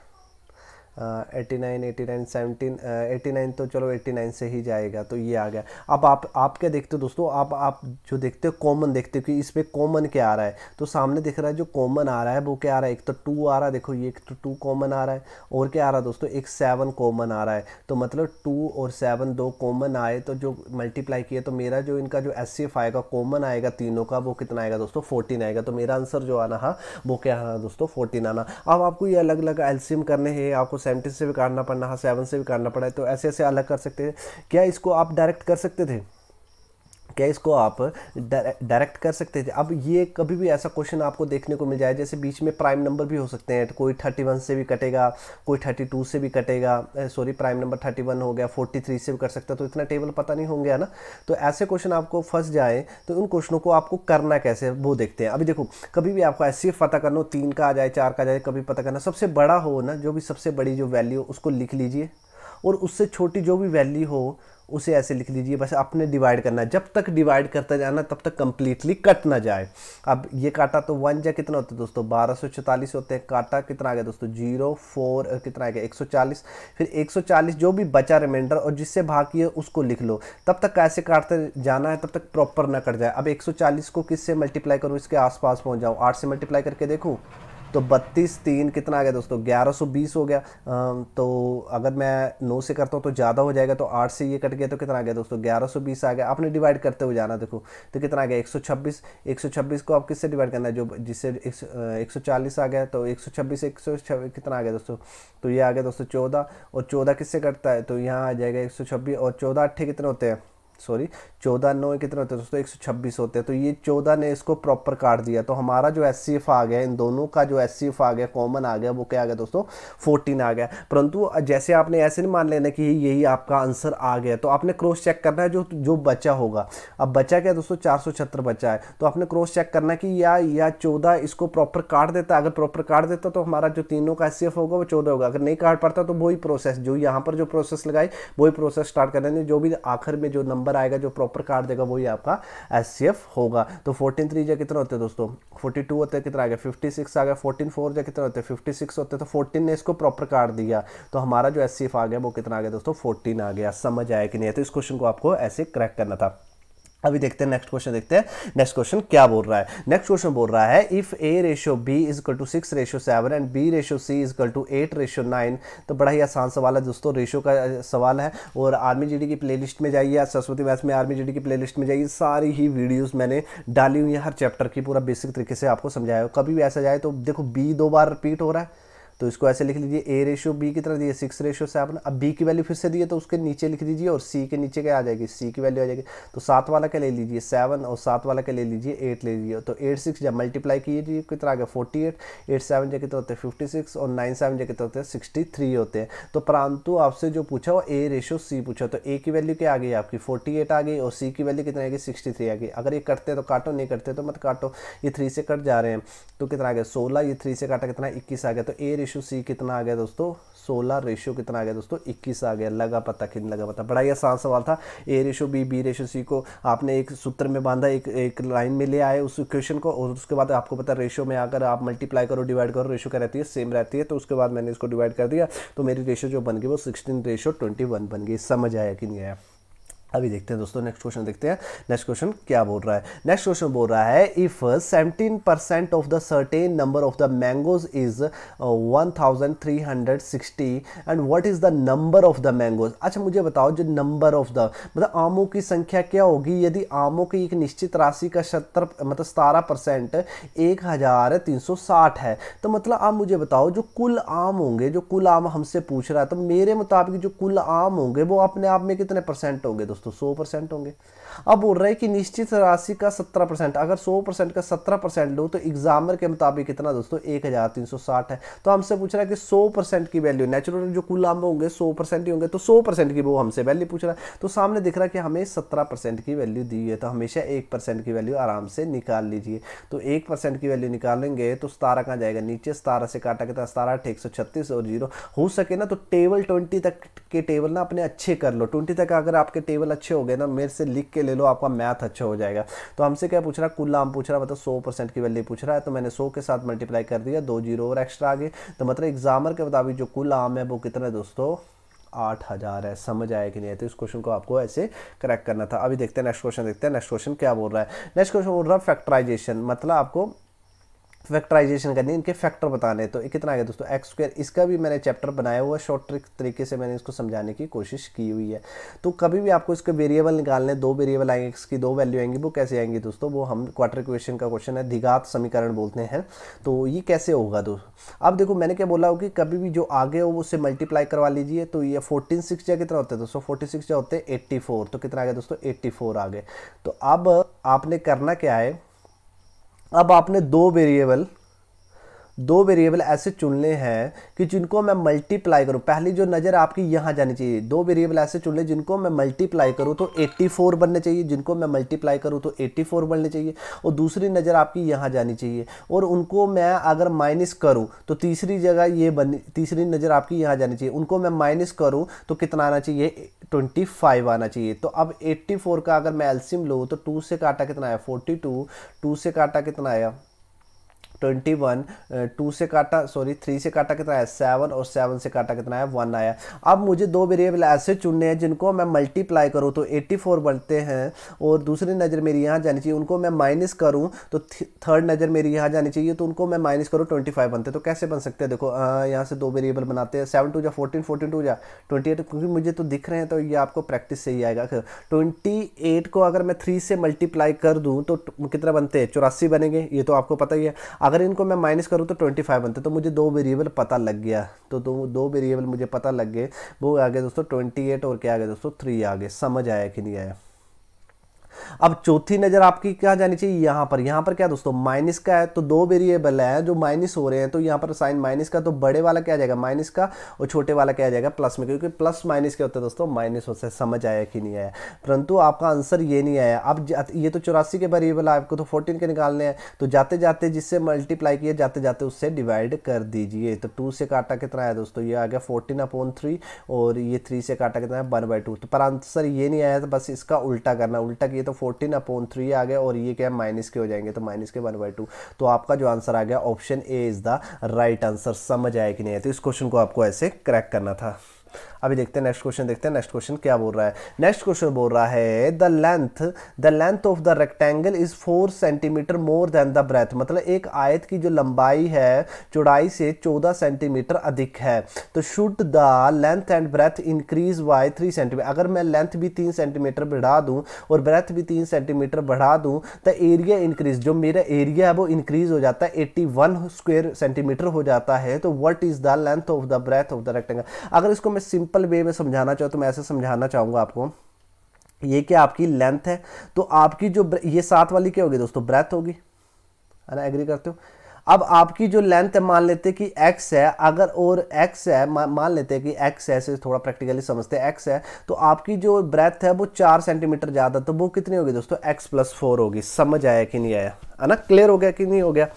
eighty nine eighty nine seventeen eighty nine तो चलो एटी नाइन से ही जाएगा तो ये आ गया अब आप आप क्या देखते हो दोस्तों आप आप जो देखते हो कॉमन देखते हो कि इस पर कॉमन क्या आ रहा है तो सामने दिख रहा है जो कॉमन आ रहा है वो क्या आ रहा है एक तो टू आ रहा है देखो ये एक तो टू कॉमन आ रहा है और क्या आ रहा है दोस्तों एक सेवन कॉमन आ रहा है तो मतलब टू और सेवन दो कॉमन आए तो जो मल्टीप्लाई किया तो मेरा जो इनका जो एस आएगा कॉमन आएगा तीनों का वो कितना आएगा दोस्तों फोर्टीन आएगा तो मेरा आंसर जो आना है हाँ, वो क्या आना दोस्तों फोर्टीन आना अब आपको ये अलग अलग एल्सियम करने हैं आपको सेवेंटी से भी काटना पड़ना है हाँ, सेवन से भी काटना पड़ा है तो ऐसे ऐसे अलग कर सकते थे क्या इसको आप डायरेक्ट कर सकते थे क्या इसको आप डायरेक्ट कर सकते थे अब ये कभी भी ऐसा क्वेश्चन आपको देखने को मिल जाए जैसे बीच में प्राइम नंबर भी हो सकते हैं तो कोई थर्टी वन से भी कटेगा कोई थर्टी टू से भी कटेगा sorry prime number thirty one हो गया फोर्टी थ्री से भी कर सकता है तो इतना टेबल पता नहीं होंगे ना तो ऐसे क्वेश्चन आपको फंस जाए तो उन क्वेश्चनों को आपको करना कैसे वो देखते हैं अभी देखो कभी भी आपको ऐसे पता करना हो तीन का आ जाए चार का आ जाए कभी पता करना सबसे बड़ा हो ना जो भी सबसे बड़ी जो वैल्यू उसको लिख लीजिए और उससे छोटी जो भी वैल्यू हो उसे ऐसे लिख लीजिए बस अपने डिवाइड करना है जब तक डिवाइड करता जाना तब तक कम्प्लीटली कट ना जाए अब ये काटा तो वन जा कितना होता है दोस्तों बारह सौ होते हैं काटा कितना आ गया दोस्तों जीरो फोर कितना आ गया एक सौ चालीस फिर एक सौ चालीस जो भी बचा रिमाइंडर और जिससे भाग किया उसको लिख लो तब तक कैसे काटते जाना है तब तक प्रॉपर ना कट जाए अब एक सौ चालीस को किससे मल्टीप्लाई करूँ इसके पास पहुँच जाऊँ आठ से मल्टीप्लाई करके देखूँ तो बत्तीस तीन कितना आ गया दोस्तों ग्यारह सौ बीस हो गया तो अगर मैं नौ से करता हूँ तो ज़्यादा हो जाएगा तो आठ से ये कट गया तो कितना आ गया दोस्तों ग्यारह सौ बीस आ गया आपने डिवाइड करते हुए जाना देखो तो कितना आ गया एक सौ छब्बीस एक सौ छब्बीस को आप किससे डिवाइड करना है जो जिससे एक सौ चालीस आ गया तो एक सौ छब्बीस एक सौ कितना आ गया दोस्तों तो ये आ गया दोस्तों चौदह और चौदह किससे कटता है तो यहाँ आ जाएगा एक सौ छब्बीस और चौदह अट्ठे कितने होते हैं सॉरी चौदह नौ कितने होते हैं दोस्तों एक सौ छब्बीस होते हैं तो ये चौदह ने इसको प्रॉपर काट दिया तो हमारा जो एस आ गया इन दोनों का जो एस आ गया कॉमन आ गया वो क्या आ गया दोस्तों फोर्टीन आ गया परंतु जैसे आपने ऐसे नहीं मान लेना कि यही आपका आंसर आ गया तो आपने क्रॉस चेक करना है जो जो बचा होगा अब बचा क्या दोस्तों चार बचा है तो आपने क्रॉस चेक करना है कि या या चौदह इसको प्रॉपर काट देता अगर प्रॉपर काट देता तो हमारा जो तीनों का एस होगा वो चौदह होगा अगर नहीं काट पाता तो वही प्रोसेस जो यहाँ पर जो प्रोसेस लगाई वही प्रोसेस स्टार्ट कर है जो भी आखिर में जो नंबर नंबर आएगा जो प्रॉपर कार्ड देगा वही आपका एस होगा तो फोर्टीन थ्री जै कितना होते दोस्तों फोर्टी टू होते कितना आ गया फिफ्टी सिक्स आ गया फोर्टीन फोर जै कितना होते फिफ्टी सिक्स होते तो फोर्टीन ने इसको प्रॉपर कार्ड दिया तो हमारा जो एस आ गया वो कितना आ गया दोस्तों फोर्टीन आ गया समझ आया कि नहीं तो इस क्वेश्चन को आपको ऐसे क्रैक करना था अभी देखते हैं नेक्स्ट क्वेश्चन देखते हैं नेक्स्ट क्वेश्चन क्या बोल रहा है नेक्स्ट क्वेश्चन बोल रहा है if A ratio B is equal to six ratio seven and B ratio C is equal to eight ratio nine तो बड़ा ही आसान सवाल है दोस्तों रेशो का सवाल है और आर्मी जीडी की प्लेलिस्ट में जाइए सरस्वती मैथ में आर्मी जीडी की प्ले में जाइए सारी ही वीडियोज मैंने डाली हुई है हर चैप्टर की पूरा बेसिक तरीके से आपको समझाया कभी भी ऐसा जाए तो देखो बी दो बार रिपीट हो रहा है तो इसको ऐसे लिख लीजिए ए रेशियो बी की तरह दिए सिक्स रेशियो सेवन अब बी की वैल्यू फिर से दिए तो उसके नीचे लिख दीजिए और सी के नीचे क्या आ जाएगी सी की वैल्यू आ जाएगी तो सात वाला का ले लीजिए सेवन और सात वाला का ले लीजिए एट ले लीजिए तो एट सिक्स जब मल्टीप्लाई कीजिए तो कितना आ गया फोर्टी एट एट सेवन जगह तो होते हैं फिफ्टी सिक्स और नाइन सेवन कितने होते हैं सिक्सटी थ्री होते हैं तो परंतु आपसे जो पूछा वो ए रेशियो सी पूछा तो ए की वैल्यू क्या आ गई आपकी फोर्टी एट आ गई और सी की वैल्यू कितनी आ गई सिक्सटी थ्री आ गई अगर ये करते तो काटो नहीं करते तो मत काटो ये थ्री से कट जा रहे हैं तो कितना आ गया सोलह ये थ्री से काटा कितना इक्कीस आ गया तो ए रेशो सी कितना आ गया दोस्तों सोलह रेशियो कितना आ गया दोस्तों इक्कीस आ गया लगा पता कितना लगा पता बड़ा ही आसान सवाल था A ratio B B ratio C को आपने एक सूत्र में बांधा एक एक लाइन में ले आए उस क्वेश्चन को और उसके बाद आपको पता रेशो में आकर आप मल्टीप्लाई करो डिवाइड करो रेशो क्या रहती है सेम रहती है तो उसके बाद मैंने इसको डिवाइड कर दिया तो मेरी रेशो जो बन गई वो सिक्सटीन रेशो ट्वेंटी बन गई समझ आया कि नहीं आया अभी देखते हैं दोस्तों नेक्स्ट क्वेश्चन देखते हैं नेक्स्ट क्वेश्चन क्या बोल रहा है नेक्स्ट क्वेश्चन बोल रहा है if 17 percent of the certain number of the mangoes is 1360 and what is the number of the mangoes अच्छा मुझे बताओ जो नंबर ऑफ द मतलब आमों की संख्या क्या होगी यदि आमों की एक निश्चित राशि का सत्तर मतलब सतारह परसेंट एक हज़ार तीन सौ साठ है तो मतलब आप मुझे बताओ जो कुल आम होंगे जो कुल आम हमसे पूछ रहा है तो मेरे मुताबिक जो कुल आम होंगे वो अपने आप में कितने परसेंट होंगे दोस्तों तो सौ परसेंट होंगे अब बोल रहा है कि निश्चित राशि का सत्रह परसेंट अगर सौ परसेंट का सत्रह परसेंट लो तो एग्जामर के मुताबिक कितना दोस्तों एक हज़ार तीन सौ साठ है तो हमसे पूछ रहा है कि सौ परसेंट की वैल्यू नेचुरल जो कुल आम होंगे सौ परसेंट ही होंगे तो सौ परसेंट की वो हमसे वैल्यू पूछ रहा है तो सामने दिख रहा है कि हमें सत्रह परसेंट की वैल्यू दी है तो हमेशा एक परसेंट की वैल्यू आराम से निकाल लीजिए तो एक परसेंट की वैल्यू निकालेंगे तो सतारह कहाँ जाएगा नीचे सतारह से काटा कितना सतारह आठ एक सौ छत्तीस और जीरो हो सके ना तो टेबल ट्वेंटी तक के टेबल ना अपने अच्छे कर लो ट्वेंटी तक अगर आपके टेबल अच्छे हो गए ना मेरे से लिख के ले लो आपका मैथ अच्छा हो जाएगा तो हमसे क्या पूछ रहा है कुल आम पूछ रहा है मतलब सौ परसेंट की वैल्यू पूछ रहा है तो मैंने सौ के साथ मल्टीप्लाई कर दिया दो जीरो और एक्स्ट्रा आगे तो मतलब एग्जामर के मुताबिक जो कुल आम है वो कितना है दोस्तों आठ हज़ार है समझ आया कि नहीं है तो इस क्वेश्चन को आपको ऐसे करेक्ट करना था अभी देखते हैं नेक्स्ट क्वेश्चन देखते हैं नेक्स्ट क्वेश्चन क्या बोल रहा है नेक्स्ट क्वेश्चन बोल रहा है फैक्टराइजेशन मतलब आपको फैक्टराइजेशन करनी है इनके फैक्टर बताने तो ये कितना आ गया दोस्तों एक्स स्क्वायर इसका भी मैंने चैप्टर बनाया हुआ शॉर्ट ट्रिक तरीके से मैंने इसको समझाने की कोशिश की हुई है तो कभी भी आपको इसके वेरिएबल निकालने दो वेरिएबल आएंगे इसकी दो वैल्यू आएंगी वो कैसे आएंगी दोस्तों वो हम क्वार्टर इक्वेशन का क्वेश्चन है दिघात समीकरण बोलते हैं तो ये कैसे होगा दोस्तों अब देखो मैंने क्या बोला हो कि कभी भी जो आगे हो उससे मल्टीप्लाई करवा लीजिए तो ये फोर्टीन सिक्स जो कितना होता है दोस्तों फोर्टी सिक्स या होते हैं एट्टी फोर तो कितना आ गया दोस्तों एट्टी फोर आ गए तो अब आपने करना क्या है अब आपने दो वेरिएबल दो वेरिएबल ऐसे चुनने हैं कि जिनको मैं मल्टीप्लाई करूँ पहली जो नज़र आपकी यहाँ जानी चाहिए दो वेरिएबल ऐसे चुन लें जिनको मैं मल्टीप्लाई करूँ तो 84 बनने चाहिए जिनको मैं मल्टीप्लाई करूँ तो 84 बनने चाहिए और दूसरी नज़र आपकी यहाँ जानी चाहिए और उनको मैं अगर माइनस करूँ तो तीसरी जगह ये बन तीसरी नज़र आपकी यहाँ जानी चाहिए उनको मैं माइनस करूँ तो कितना आना चाहिए फाइव आना चाहिए तो अब फोर का अगर मैं एल्सियम लूँ तो टू से काटा कितना आया टू टू से काटा कितना आया ट्वेंटी वन टू से काटा सॉरी थ्री से काटा कितना है सेवन और सेवन से काटा कितना है वन आया अब मुझे दो वेरिएबल ऐसे चुनने हैं जिनको मैं मल्टीप्लाई करूँ तो एट्टी फोर बढ़ते हैं और दूसरी नज़र मेरी यहाँ जानी चाहिए उनको मैं माइनस करूँ तो थर्ड नज़र मेरी यहाँ जानी चाहिए तो उनको मैं माइनस करूँ ट्वेंटी फाइव बनते तो कैसे बन सकते हैं देखो यहाँ से दो वेरिएबल बनाते हैं सेवन टू जा फोर्टीन फोर्टीन टू जा ट्वेंटी एट क्योंकि मुझे तो दिख रहे हैं तो ये आपको प्रैक्टिस से ही आएगा ट्वेंटी एट को अगर मैं थ्री से मल्टीप्लाई कर दूँ तो कितना बनते हैं चौरासी बनेंगे ये तो आपको पता ही है अगर इनको मैं माइनस करूँ तो ट्वेंटी फाइव बनता तो मुझे दो वेरिएबल पता लग गया तो दो दो वेरिएबल मुझे पता लग गए वो आ गए दोस्तों ट्वेंटी एट और क्या आ गए दोस्तों थ्री आ गए समझ आया कि नहीं आया अब चौथी नज़र आपकी क्या जानी चाहिए यहाँ पर यहाँ पर क्या दोस्तों माइनस का है तो दो वेरिएबल है जो माइनस हो रहे हैं तो यहाँ पर साइन माइनस का तो बड़े वाला क्या जाएगा माइनस का और छोटे वाला क्या जाएगा प्लस में क्योंकि प्लस माइनस क्या होता है दोस्तों माइनस होता है समझ आया कि नहीं आया परंतु आपका आंसर ये नहीं आया अब ये तो चौरासी के वेरिएबल आपको तो फोर्टीन के निकालने हैं तो जाते जाते जिससे मल्टीप्लाई किया जाते जाते उससे डिवाइड कर दीजिए तो टू से काटा कितना आया दोस्तों ये आ गया फोर्टीन अपॉन थ्री और ये थ्री से काटा कितना है वन बाई टू तो पर आंसर ये नहीं आया तो बस इसका उल्टा करना उल्टा किए तो फोर्टीन अपॉन थ्री आ गया और ये क्या माइनस के हो जाएंगे तो माइनस के वन बाई टू तो आपका जो आंसर आ गया option A is the right answer समझ आया कि नहीं आया तो इस क्वेश्चन को आपको ऐसे क्रैक करना था अभी देखते हैं नेक्स्ट क्वेश्चन देखते हैं नेक्स्ट क्वेश्चन क्या बोल रहा है नेक्स्ट क्वेश्चन बोल रहा है the length the length of the rectangle is four centimetre more than the breadth मतलब एक आयत की जो लंबाई है चौड़ाई से चौदह सेंटीमीटर अधिक है तो should the length and breadth increase by three centimetre अगर मैं लेंथ भी तीन सेंटीमीटर बढ़ा दूँ और ब्रेथ भी तीन सेंटीमीटर बढ़ा दूँ तो एरिया इंक्रीज जो मेरा एरिया है वो इंक्रीज हो जाता है एट्टी वन स्क्वेयर सेंटीमीटर हो जाता है तो what is the length of the breadth of the rectangle अगर इसको मैं सिंपल सिंपल वे में समझाना चाहो तो मैं ऐसे समझाना चाहूँगा आपको ये क्या आपकी लेंथ है तो आपकी जो ये सात वाली क्या होगी दोस्तों ब्रेथ होगी है ना एग्री करते हो अब आपकी जो लेंथ है मान लेते कि एक्स है अगर और एक्स है मान लेते कि एक्स है से थोड़ा प्रैक्टिकली समझते हैं एक्स है तो आपकी जो ब्रेथ है वो चार सेंटीमीटर ज़्यादा तो वो कितनी होगी दोस्तों एक्स प्लस फोर होगी समझ आया कि नहीं आया है ना क्लियर हो गया कि नहीं हो गया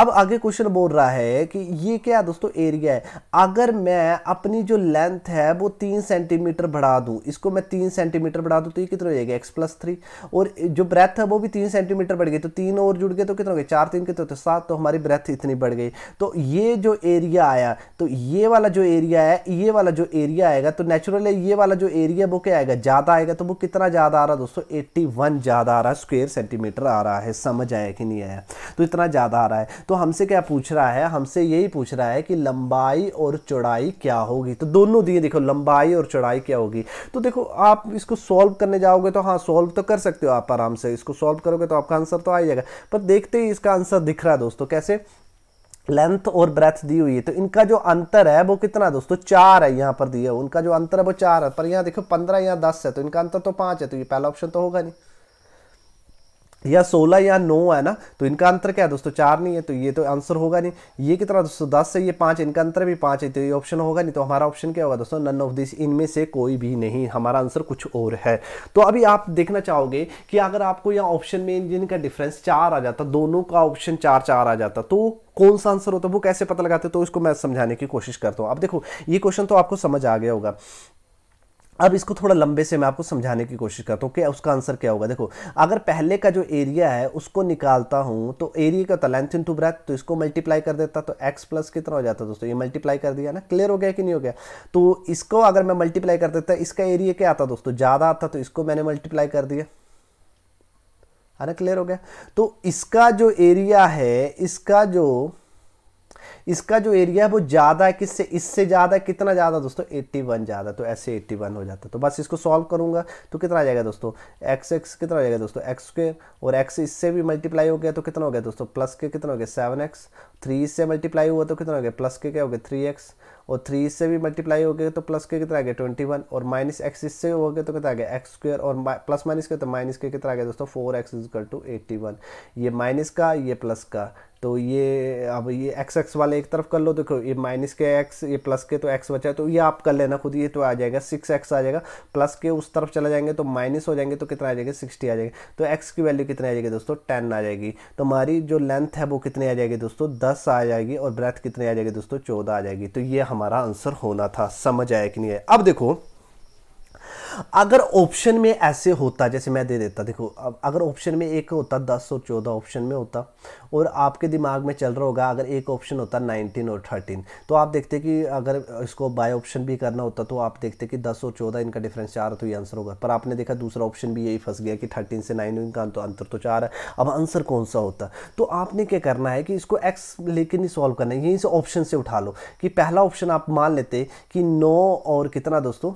अब आगे क्वेश्चन बोल रहा है कि ये क्या है दोस्तों एरिया है अगर मैं अपनी जो लेंथ है वो तीन सेंटीमीटर बढ़ा दूं इसको मैं तीन सेंटीमीटर बढ़ा दूं तो ये कितना हो जाएगा एक्स प्लस थ्री और जो ब्रेथ है वो भी तीन सेंटीमीटर बढ़ गई तो तीन और जुड़ गए तो कितना हो गया चार तीन कितने होते सात तो हमारी ब्रेथ इतनी बढ़ गई तो ये जो एरिया आया तो ये वाला जो एरिया है ये वाला जो एरिया आएगा तो नेचुरली ये वाला जो एरिया वो क्या आएगा ज़्यादा आएगा तो वो कितना ज़्यादा आ रहा है दोस्तों एट्टी ज़्यादा आ रहा है स्क्वेयर सेंटीमीटर आ रहा है समझ आया कि नहीं आया तो इतना ज़्यादा आ रहा है तो हमसे क्या पूछ रहा है हमसे यही पूछ रहा है कि लंबाई और चौड़ाई क्या होगी तो दोनों दिए देखो लंबाई और चौड़ाई क्या होगी तो देखो आप इसको सॉल्व करने जाओगे तो हाँ सॉल्व तो कर सकते हो आप आराम से इसको सॉल्व करोगे तो आपका आंसर तो आ जाएगा पर देखते ही इसका आंसर दिख रहा है दोस्तों कैसे लेंथ और ब्रेथ दी हुई है तो इनका जो अंतर है वो कितना दोस्तों चार है यहाँ पर दिया उनका जो अंतर है वो चार है पर यहाँ देखो पंद्रह या दस है तो इनका अंतर तो पाँच है तो ये पहला ऑप्शन तो होगा नहीं या सोलह या नौ है ना तो इनका अंतर क्या है दोस्तों चार नहीं है तो ये तो आंसर होगा नहीं ये कितना दोस्तों दस से ये पाँच इनका अंतर भी पाँच है तो ये ऑप्शन होगा नहीं तो हमारा ऑप्शन क्या होगा दोस्तों नन ऑफ दिस इनमें से कोई भी नहीं हमारा आंसर कुछ और है तो अभी आप देखना चाहोगे कि अगर आपको यहाँ ऑप्शन में जिनका डिफरेंस चार आ जाता दोनों का ऑप्शन चार चार आ जाता तो कौन सा आंसर होता है वो कैसे पता लगाते तो इसको मैं समझाने की कोशिश करता हूँ अब देखो ये क्वेश्चन तो आपको समझ आ गया होगा अब इसको थोड़ा लंबे से मैं आपको समझाने की कोशिश करता हूँ कि उसका आंसर क्या होगा देखो अगर पहले का जो एरिया है उसको निकालता हूँ तो एरिया का था लेंथ इन टू ब्रेथ तो इसको मल्टीप्लाई कर देता तो एक्स प्लस कितना हो जाता दोस्तों ये मल्टीप्लाई कर दिया ना क्लियर हो गया कि नहीं हो गया तो इसको अगर मैं मल्टीप्लाई कर देता इसका एरिया क्या आता दोस्तों ज़्यादा आता तो इसको मैंने मल्टीप्लाई कर दिया है ना क्लियर हो गया तो इसका जो एरिया है इसका जो इसका जो एरिया है वो ज़्यादा है किससे इससे ज़्यादा कितना ज़्यादा दोस्तों 81 ज़्यादा तो ऐसे 81 हो जाता है तो बस इसको सॉल्व करूँगा तो कितना आ जाएगा दोस्तों एक्स एक्स कितना हो जाएगा दोस्तों एक्स स्क्र और एक्स इससे भी मल्टीप्लाई हो गया तो कितना हो गया दोस्तों प्लस के कितना हो गया सेवन एक्स थ्री इससे मल्टीप्लाई हुआ तो कितना हो गया प्लस के क्या हो गया थ्री एक्स और थ्री इससे भी मल्टीप्लाई हो गया तो प्लस के कितना आ गया ट्वेंटी वन और माइनस एक्स इससे हो गया तो कितना आ गया एक्स स्क्वेयर और प्लस माइनस के तो माइनस के कितना आ गया दोस्तों four x is equal to eighty one ये माइनस का ये प्लस का तो ये अब ये एक्स एक्स वाले एक तरफ कर लो देखो ये माइनस के एक्स ये प्लस के तो एक्स बचा तो ये आप कर लेना खुद ये तो आ जाएगा सिक्स एक्स आ जाएगा प्लस के उस तरफ चले जाएंगे तो माइनस हो जाएंगे तो कितना आ जाएगा सिक्सटी आ जाएगा तो एक्स की वैल्यू कितनी आ जाएगी दोस्तों टेन आ जाएगी तो हमारी जो लेंथ है वो कितनी आ जाएगी दोस्तों दस आ जाएगी और ब्रेथ कितनी आ जाएगी दोस्तों चौदह आ जाएगी तो ये हमारा आंसर होना था समझ आया कि नहीं आया अब देखो अगर ऑप्शन में ऐसे होता जैसे मैं दे देता देखो अब अगर ऑप्शन में एक होता दस और चौदह ऑप्शन में होता और आपके दिमाग में चल रहा होगा अगर एक ऑप्शन होता नाइनटीन और थर्टीन तो आप देखते कि अगर इसको बाय ऑप्शन भी करना होता तो आप देखते कि दस और चौदह इनका डिफरेंस चार तो ये आंसर होगा पर आपने देखा दूसरा ऑप्शन भी यही फंस गया कि थर्टीन से नाइन इनका तो अंतर तो चार है अब आंसर कौन सा होता तो आपने क्या करना है कि इसको एक्स लेकर नहीं सॉल्व करना है यहीं से ऑप्शन से उठा लो कि पहला ऑप्शन आप मान लेते कि नौ और कितना दोस्तों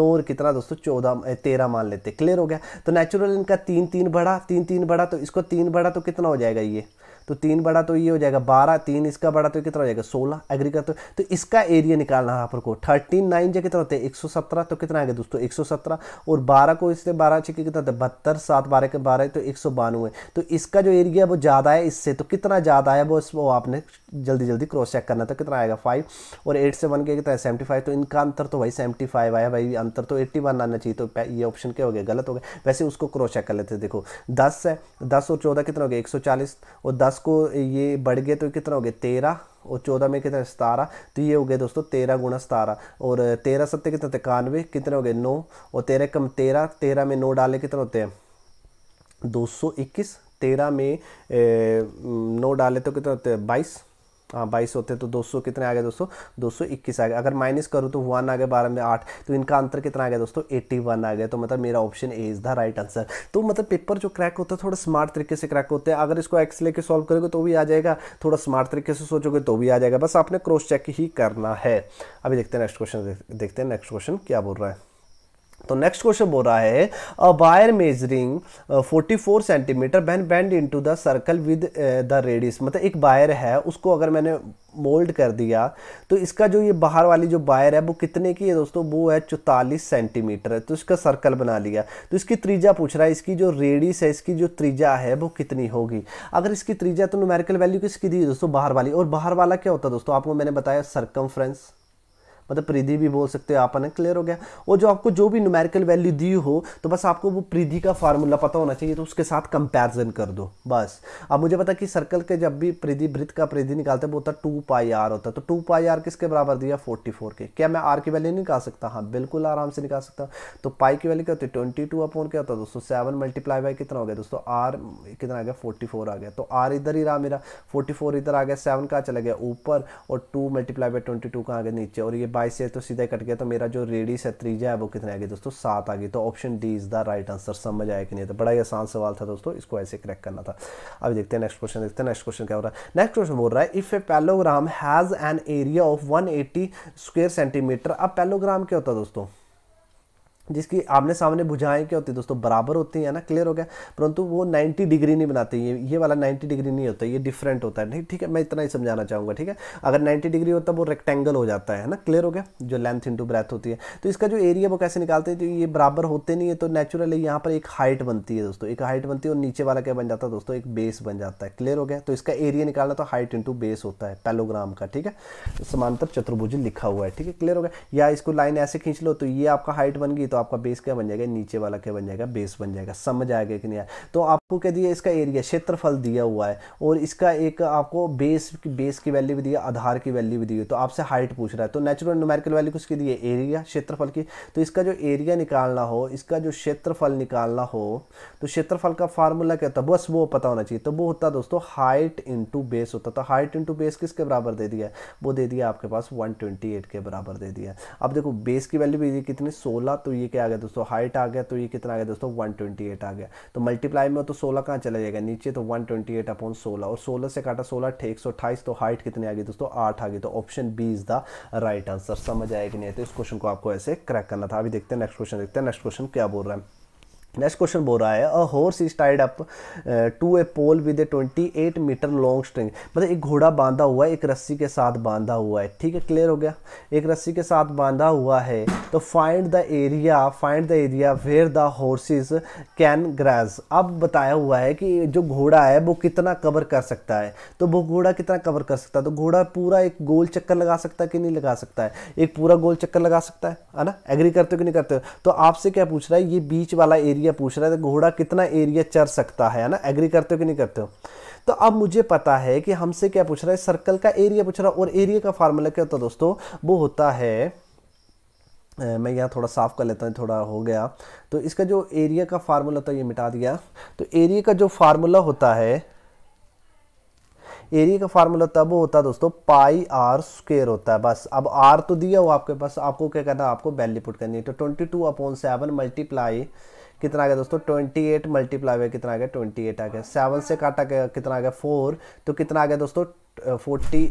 और कितना दोस्तों चौदह तेरह मान लेते क्लियर हो गया तो नेचुरल इनका तीन तीन बढ़ा तीन तीन बढ़ा तो इसको तीन बढ़ा तो कितना हो जाएगा ये तो तीन बड़ा तो ये हो जाएगा बारह तीन इसका बड़ा तो कितना हो जाएगा सोलह एग्री करते तो इसका एरिया निकालना है आपको थर्टीन नाइन जो कितना होता है एक सौ सत्रह तो कितना आएगा दोस्तों एक सौ सत्रह और बारह को इससे बारह छः कितना होता है बहत्तर सात बारह के बारह तो एक सौ बानवे तो इसका जो एरिया वो ज़्यादा है इससे तो कितना ज़्यादा है वो वो आपने जल्दी जल्दी क्रॉस चेक करना था तो कितना आएगा फाइव और एट से वन के कितना है सेवेंटी फाइव तो इनका अंतर तो भाई सेवेंटी फाइव आया भाई अंतर तो एट्टी वन आना चाहिए तो ये ऑप्शन क्या हो गया गलत हो गया वैसे उसको क्रॉस चेक कर लेते देखो दस है दस और चौदह कितना हो गया एक सौ चालीस और दस दस को ये बढ़ गए तो कितना हो गया तेरह और चौदह में कितना सतारह तो ये हो गया दोस्तों तेरह गुणा सतारह और तेरह सत्तर कितने तिकानवे कितने हो गए नौ और तेरह कम तेरह तेरह में नौ डाले कितने होते हैं दो सौ इक्कीस तेरह में नौ डाले तो कितना होते हैं बाईस हाँ बाईस होते हैं तो दो सौ कितने आ गए दोस्तों दो सौ इक्कीस आ गए अगर माइनस करूँ तो वन आ गए बारह में आठ तो इनका अंतर कितना आ गया दोस्तों एट्टी वन आ गया तो मतलब मेरा option A is the right answer तो मतलब पेपर जो क्रैक होता है थोड़ा स्मार्ट तरीके से क्रैक होता है अगर इसको एक्स लेके सॉल्व करोगे तो भी आ जाएगा थोड़ा स्मार्ट तरीके से सोचोगे तो भी आ जाएगा बस आपने क्रॉस चेक ही करना है अभी देखते हैं नेक्स्ट क्वेश्चन देखते हैं नेक्स्ट क्वेश्चन क्या बोल रहा है तो नेक्स्ट क्वेश्चन बोल रहा है a wire measuring 44 centimetre been bent into the circle with the radius मतलब एक वायर है उसको अगर मैंने मोल्ड कर दिया तो इसका जो ये बाहर वाली जो वायर है वो कितने की है दोस्तों वो है चौतालीस सेंटीमीटर है तो इसका सर्कल बना लिया तो इसकी त्रिज्या पूछ रहा है इसकी जो रेडियस है इसकी जो त्रिज्या है वो कितनी होगी अगर इसकी त्रिज्या तो न्यूमेरिकल वैल्यू किसकी दी दोस्तों बाहर वाली और बाहर वाला क्या होता है दोस्तों आपको मैंने बताया सर्कम्फ्रेंस मतलब प्रीधि भी बोल सकते हो आपन क्लियर हो गया और जो आपको जो भी न्यूमेरिकल वैल्यू दी हो तो बस आपको वो प्रीधि का फार्मूला पता होना चाहिए तो उसके साथ कंपैरिजन कर दो बस अब मुझे पता कि सर्कल के जब भी प्रीधि वृत्त का प्रीधि निकालते हैं वो होता है टू पाई आर होता है तो टू पाई आर किसके बराबर दिया फोर्टी फोर के क्या मैं आर की वैल्यू निकाल सकता हाँ बिल्कुल आराम से निकाल सकता तो पाई की वैल्यू क्या होती है ट्वेंटी टू अपॉन क्या होता है दोस्तों सेवन मल्टीप्लाई बाई कितना हो गया दोस्तों आर कितना आ गया फोर्टी फोर आ गया तो आर इधर ही रहा मेरा फोर्टी फोर इधर आ गया सेवन कहाँ चला गया ऊपर और two multiply by twenty two का आ गया नीचे और ये बाईस से तो सीधा कट गया तो मेरा जो रेडियस है त्रीजा है वो कितने आ गया दोस्तों सात आ गई तो option D is the right answer समझ आया कि नहीं तो बड़ा ही आसान सवाल था दोस्तों इसको ऐसे क्रैक करना था अब देखते हैं नेक्स्ट क्वेश्चन देखते हैं नेक्स्ट क्वेश्चन क्या हो रहा है नेक्स्ट क्वेश्चन बोल रहा है if a parallelogram has an area of one square centimetre अब पैलोग्राम क्या होता है दोस्तों जिसकी आमने सामने भुजाएं क्या होती है दोस्तों बराबर होती है ना क्लियर हो गया परंतु वो 90 डिग्री नहीं बनाते ये ये वाला 90 डिग्री नहीं होता ये डिफरेंट होता है नहीं ठीक है मैं इतना ही समझाना चाहूँगा ठीक है अगर 90 डिग्री होता वो रेक्टेंगल हो जाता है ना क्लियर हो गया जो लेंथ इंटू ब्रेथ होती है तो इसका जो एरिया वो कैसे निकालते हैं तो ये बराबर होते नहीं है तो नेचुरली यहाँ पर एक हाइट बनती है दोस्तों एक हाइट बनती है और नीचे वाला क्या बन जाता है दोस्तों एक बेस बन जाता है क्लियर हो गया तो इसका एरिया निकालना तो हाइट इंटू बेस होता है पैलोग्राम का ठीक है समांतर चतुर्भुज लिखा हुआ है ठीक है क्लियर हो गया या इसको लाइन ऐसे खींच लो तो ये आपका हाइट बन गई तो तो आपका बेस क्या बन जाएगा नीचे वाला क्या बन जाएगा बेस बन जाएगा समझ आएगा कि नहीं आया तो आपको क्या दिया इसका एरिया क्षेत्रफल दिया हुआ है और इसका एक आपको बेस बेस की वैल्यू भी दी है आधार की वैल्यू भी दी है तो आपसे हाइट पूछ रहा है तो नेचुरल न्यूमेरिकल वैल्यू कुछ की दी है एरिया क्षेत्रफल की तो इसका जो एरिया निकालना हो इसका जो क्षेत्रफल निकालना हो तो क्षेत्रफल का फार्मूला क्या होता है बस वो पता होना चाहिए तो वो होता दोस्तों हाइट इंटू बेस होता तो हाइट इंटू बेस किसके बराबर दे दिया वो दे दिया आपके पास 128 के बराबर दे दिया अब देखो बेस की वैल्यू भी कितनी 16 तो ये ये क्या आ गया दोस्तों हाइट आ गया तो ये कितना आ गया दोस्तों 128 आ गया तो मल्टीप्लाई में तो 16 कहाँ चला जाएगा नीचे तो 128 ट्वेंटी एट अपॉन सोलह और 16 से काटा 16 ठेक सौ अट्ठाईस तो हाइट कितनी आ गई दोस्तों आठ आ गई तो option B is the right answer समझ आएगी नहीं तो इस क्वेश्चन को आपको ऐसे क्रैक करना था अभी देखते हैं नेक्स्ट क्वेश्चन देखते हैं नेक्स्ट क्वेश्चन क्या बोल रहा है नेक्स्ट क्वेश्चन बोल रहा है a horse is tied up to a pole with a 28 metre long string मतलब एक घोड़ा बांधा हुआ है एक रस्सी के साथ बांधा हुआ है ठीक है क्लियर हो गया एक रस्सी के साथ बांधा हुआ है तो find the area find the area where the horses can graze अब बताया हुआ है कि जो घोड़ा है वो कितना कवर कर सकता है तो वो घोड़ा कितना कवर कर सकता है तो घोड़ा पूरा एक गोल चक्कर लगा सकता है कि नहीं लगा सकता है एक पूरा गोल चक्कर लगा सकता है है ना एग्री करते हो कि नहीं करते हो तो आपसे क्या पूछ रहा है ये बीच वाला एरिया एरिया पूछ रहा है तो घोड़ा कितना एरिया चर सकता है ना एग्री करते हो कि नहीं करते हो तो अब मुझे पता है कि हमसे क्या पूछ रहा है सर्कल का एरिया पूछ रहा है और एरिया का फार्मूला क्या होता है दोस्तों वो होता है मैं यहाँ थोड़ा साफ़ कर लेता हूँ थोड़ा हो गया तो इसका जो एरिया का फार्मूला था ये मिटा दिया तो एरिया का जो फार्मूला होता है एरिया का फार्मूला तब होता है दोस्तों पाई आर स्क्वेयर होता है बस अब आर तो दिया हुआ आपके पास आपको क्या करना है आपको वैल्यू पुट करनी है तो twenty two upon seven multiply कितना आ गया दोस्तों ट्वेंटी एट मल्टीप्लाई हुआ कितना आ गया ट्वेंटी एट आ गया सेवन से काटा गया कितना आ गया फोर तो कितना आ गया दोस्तों फोर्टी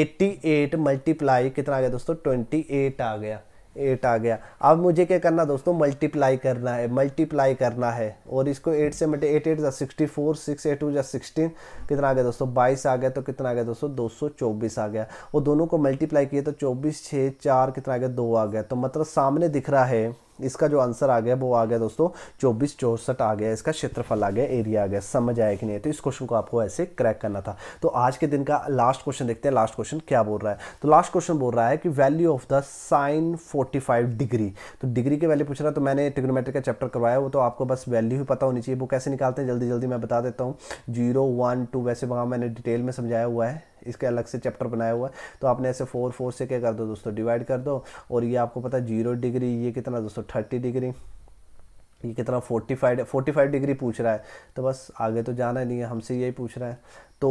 एट्टी एट मल्टीप्लाई कितना आ गया दोस्तों ट्वेंटी एट आ गया एट आ गया अब मुझे क्या करना दोस्तों मल्टीप्लाई करना है मल्टीप्लाई करना है और इसको एट से multi eight eight sixty four six eight two या सिक्सटीन कितना आ गया दोस्तों बाईस आ गया तो कितना आ गया दोस्तों दो सौ चौबीस आ गया और दोनों को मल्टीप्लाई किए तो चौबीस छः चार कितना आ गया दो आ गया तो मतलब सामने दिख रहा है इसका जो आंसर आ गया वो आ गया दोस्तों चौबीस चौसठ आ गया इसका क्षेत्रफल आ गया एरिया आ गया समझ आया कि नहीं तो इस क्वेश्चन को आपको ऐसे क्रैक करना था तो आज के दिन का लास्ट क्वेश्चन देखते हैं लास्ट क्वेश्चन क्या बोल रहा है तो लास्ट क्वेश्चन बोल रहा है कि value of the sine forty degree तो डिग्री की वैल्यू पूछ रहा तो मैंने टिग्नोमेट्री का चैप्टर करवाया वो तो आपको बस वैल्यू ही पता होनी चाहिए वो कैसे निकालते हैं जल्दी जल्दी मैं बता देता हूँ जीरो वन टू वैसे वहाँ मैंने डिटेल में समझाया हुआ है इसके अलग से चैप्टर बनाया हुआ है तो आपने ऐसे फोर फोर से क्या कर दो दोस्तों डिवाइड कर दो और ये आपको पता है जीरो डिग्री ये कितना दोस्तों थर्टी डिग्री ये कितना forty five forty five degree पूछ रहा है तो बस आगे तो जाना नहीं है हमसे यही पूछ रहा है तो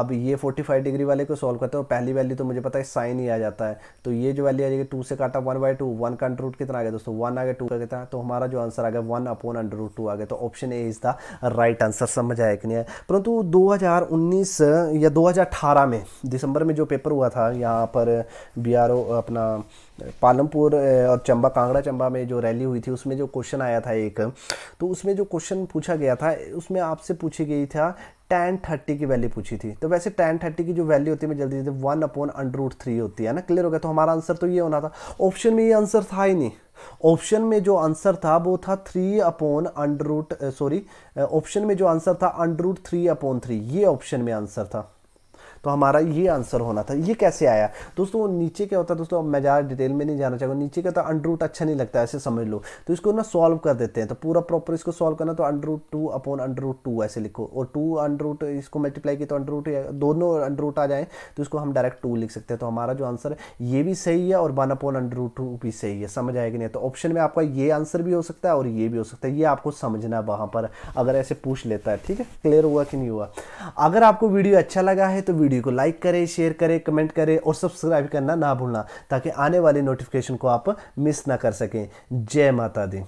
अब ये 45 डिग्री वाले को सॉल्व करते हो पहली वैल्यू तो मुझे पता है साइन ही आ जाता है तो ये जो वैल्यू आ जाएगी टू से काटा वन बाई टू वन का अंडर रूट कितना आ गया दोस्तों वन आ गया टू का कितना तो हमारा जो आंसर आ गया one upon under root two आ गया तो option A is the right answer समझ आया कि नहीं आया परंतु दो या दो में दिसंबर में जो पेपर हुआ था यहाँ पर बी अपना पालमपुर और चंबा कांगड़ा चंबा में जो रैली हुई थी उसमें जो क्वेश्चन आया था एक तो उसमें जो क्वेश्चन पूछा गया था उसमें आपसे पूछी गई था टेन थर्टी की वैल्यू पूछी थी तो वैसे टेन थर्टी की जो वैल्यू होती है मैं जल्दी जल्दी one upon under root three होती है ना क्लियर हो गया तो हमारा आंसर तो ये होना था ऑप्शन में ये आंसर था ही नहीं ऑप्शन में जो आंसर था वो था three upon under root sorry option में जो आंसर था under root three upon three ये ऑप्शन में आंसर था तो हमारा ये आंसर होना था ये कैसे आया दोस्तों नीचे क्या होता है दोस्तों अब मैं ज़्यादा डिटेल में नहीं जाना चाहूँगा नीचे का तो अंडर रूट अच्छा नहीं लगता ऐसे समझ लो तो इसको ना सॉल्व कर देते हैं तो पूरा प्रॉपर इसको सॉल्व करना तो under root two upon under root two ऐसे लिखो और टू अंडर रूट इसको मल्टीप्लाई की तो अंडर रूट दोनों अंडर रूट आ जाए तो इसको हम डायरेक्ट टू लिख सकते हैं तो हमारा जो आंसर है ये भी सही है और one upon under root two भी सही है समझ आएगी नहीं तो ऑप्शन में आपका ये आंसर भी हो सकता है और ये भी हो सकता है ये आपको समझना वहाँ पर अगर ऐसे पूछ लेता है ठीक है क्लियर हुआ कि नहीं हुआ अगर आपको वीडियो अच्छा लगा है तो वीडियो वीडियो को लाइक करें शेयर करें कमेंट करें और सब्सक्राइब करना ना भूलना ताकि आने वाले नोटिफिकेशन को आप मिस ना कर सकें जय माता दी